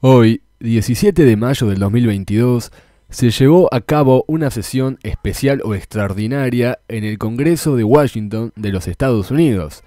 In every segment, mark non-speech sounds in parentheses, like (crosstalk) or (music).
Hoy, 17 de mayo del 2022, se llevó a cabo una sesión especial o extraordinaria en el Congreso de Washington de los Estados Unidos.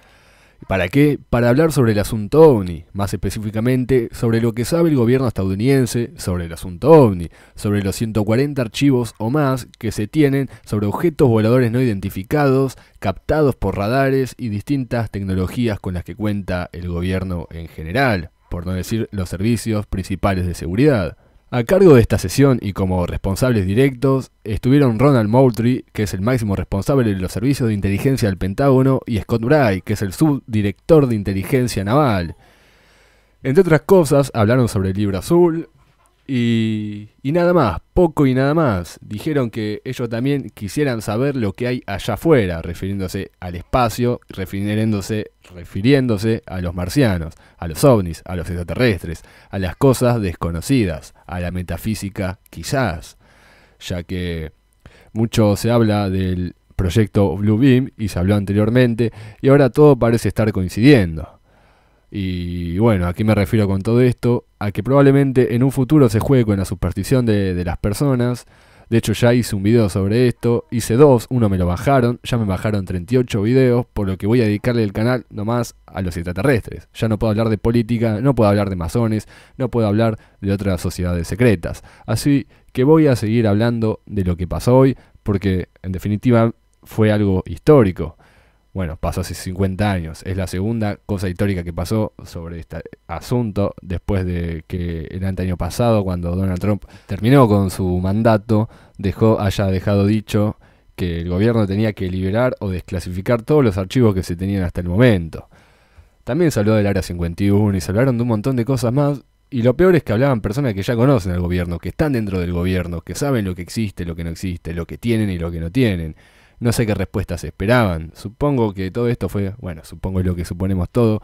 ¿Para qué? Para hablar sobre el asunto ovni, más específicamente sobre lo que sabe el gobierno estadounidense sobre el asunto ovni, sobre los 140 archivos o más que se tienen sobre objetos voladores no identificados, captados por radares y distintas tecnologías con las que cuenta el gobierno en general por no decir los servicios principales de seguridad. A cargo de esta sesión y como responsables directos estuvieron Ronald Moultrie, que es el máximo responsable de los servicios de inteligencia del Pentágono, y Scott Bray, que es el subdirector de inteligencia naval. Entre otras cosas, hablaron sobre el libro azul, y, nada más, poco y nada más. Dijeron que ellos también quisieran saber lo que hay allá afuera, refiriéndose al espacio, refiriéndose, refiriéndose a los marcianos, a los ovnis, a los extraterrestres, a las cosas desconocidas, a la metafísica quizás, ya que mucho se habla del proyecto Blue Beam y se habló anteriormente, y ahora todo parece estar coincidiendo. Y bueno, aquí me refiero con todo esto? A que probablemente en un futuro se juegue con la superstición de, de las personas. De hecho ya hice un video sobre esto, hice dos, uno me lo bajaron, ya me bajaron 38 videos, por lo que voy a dedicarle el canal nomás a los extraterrestres. Ya no puedo hablar de política, no puedo hablar de masones, no puedo hablar de otras sociedades secretas. Así que voy a seguir hablando de lo que pasó hoy, porque en definitiva fue algo histórico. Bueno, pasó hace 50 años. Es la segunda cosa histórica que pasó sobre este asunto después de que el año pasado, cuando Donald Trump terminó con su mandato, dejó, haya dejado dicho que el gobierno tenía que liberar o desclasificar todos los archivos que se tenían hasta el momento. También se habló del Área 51 y se hablaron de un montón de cosas más. Y lo peor es que hablaban personas que ya conocen al gobierno, que están dentro del gobierno, que saben lo que existe, lo que no existe, lo que tienen y lo que no tienen. No sé qué respuestas esperaban. Supongo que todo esto fue, bueno, supongo lo que suponemos todo,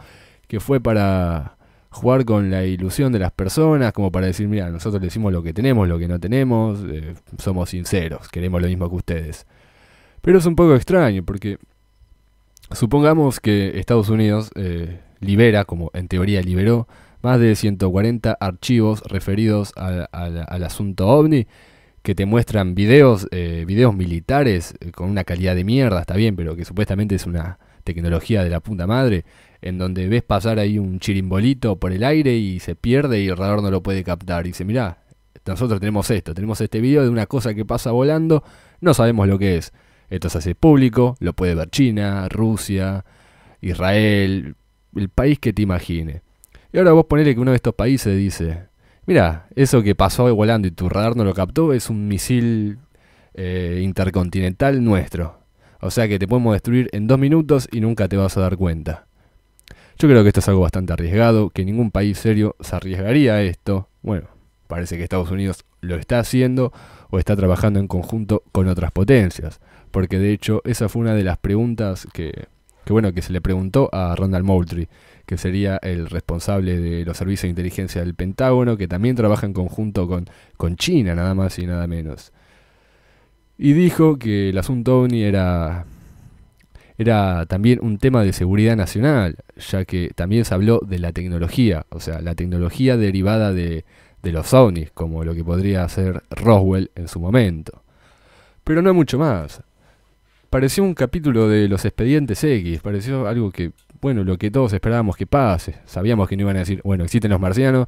que fue para jugar con la ilusión de las personas, como para decir, mira, nosotros decimos lo que tenemos, lo que no tenemos, eh, somos sinceros, queremos lo mismo que ustedes. Pero es un poco extraño, porque supongamos que Estados Unidos eh, libera, como en teoría liberó, más de 140 archivos referidos al asunto ovni que te muestran videos, eh, videos militares eh, con una calidad de mierda, está bien, pero que supuestamente es una tecnología de la punta madre, en donde ves pasar ahí un chirimbolito por el aire y se pierde y el radar no lo puede captar. Y dice, mirá, nosotros tenemos esto, tenemos este video de una cosa que pasa volando, no sabemos lo que es. Esto se hace público, lo puede ver China, Rusia, Israel, el país que te imagine. Y ahora vos ponele que uno de estos países dice, Mira, eso que pasó volando y tu radar no lo captó es un misil eh, intercontinental nuestro. O sea que te podemos destruir en dos minutos y nunca te vas a dar cuenta. Yo creo que esto es algo bastante arriesgado, que ningún país serio se arriesgaría a esto. Bueno, parece que Estados Unidos lo está haciendo o está trabajando en conjunto con otras potencias. Porque de hecho esa fue una de las preguntas que que bueno, que se le preguntó a Ronald Moultrie, que sería el responsable de los servicios de inteligencia del Pentágono, que también trabaja en conjunto con, con China, nada más y nada menos. Y dijo que el asunto OVNI era, era también un tema de seguridad nacional, ya que también se habló de la tecnología, o sea, la tecnología derivada de, de los ovnis, como lo que podría hacer Roswell en su momento. Pero no mucho más pareció un capítulo de los expedientes X, pareció algo que, bueno, lo que todos esperábamos que pase. Sabíamos que no iban a decir, bueno, existen los marcianos,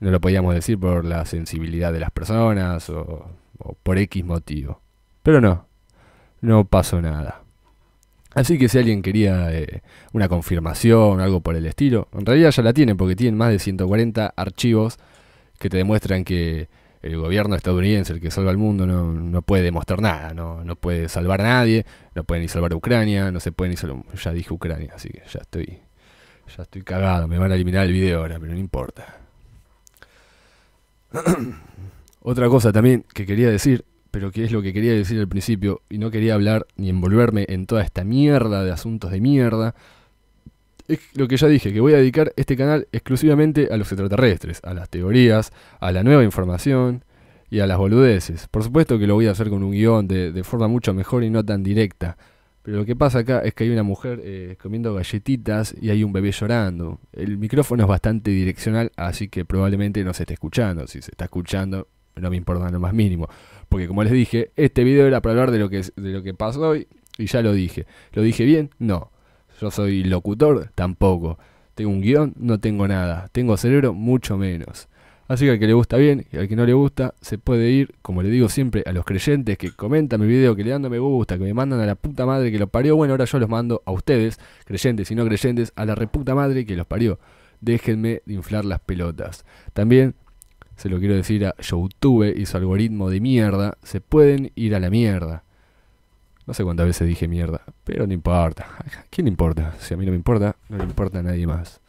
no lo podíamos decir por la sensibilidad de las personas o, por X motivo. Pero no, no pasó nada. Así que si alguien quería eh, una confirmación, algo por el estilo, en realidad ya la tienen porque tienen más de 140 archivos que te demuestran que el gobierno estadounidense, el que salva al mundo, no, puede demostrar nada, no, no, puede salvar a nadie, no puede ni salvar a Ucrania, no se puede ni salvar. Ya dije Ucrania, así que ya estoy, ya estoy cagado, me van a eliminar el video ahora, pero no importa. (clears throat) Otra cosa también que quería decir, pero que es lo que quería decir al principio, y no quería hablar ni envolverme en toda esta mierda de asuntos de mierda es lo que ya dije, que voy a dedicar este canal exclusivamente a los extraterrestres, a las teorías, a la nueva información y a las boludeces. Por supuesto que lo voy a hacer con un guión de, de forma mucho mejor y no tan directa. Pero lo que pasa acá es que hay una mujer eh, comiendo galletitas y hay un bebé llorando. El micrófono es bastante direccional, así que probablemente no se esté escuchando. Si se está escuchando, no me importa lo más mínimo. Porque como les dije, este video era para hablar de lo que, de lo que pasó hoy y ya lo dije. ¿Lo dije bien? No. Yo soy locutor, tampoco. Tengo un guión, no tengo nada. Tengo cerebro, mucho menos. Así que al que le gusta bien y al que no le gusta, se puede ir, como le digo siempre, a los creyentes que comentan mi video, que le dan no me gusta, que me mandan a la puta madre que los parió. Bueno, ahora yo los mando a ustedes, creyentes y no creyentes, a la reputa madre que los parió. Déjenme de inflar las pelotas. También se lo quiero decir a YouTube y su algoritmo de mierda, se pueden ir a la mierda. No sé cuántas veces dije mierda, pero no importa. quién importa? Si a mí no me importa, no le importa a nadie más.